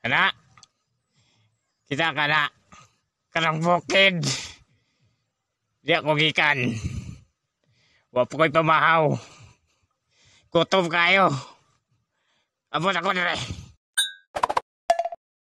Kana? Kita kana? Kanang bukid. Di ako gikan. Wa po pamahaw. Kutob kayo. Abot ako na rin.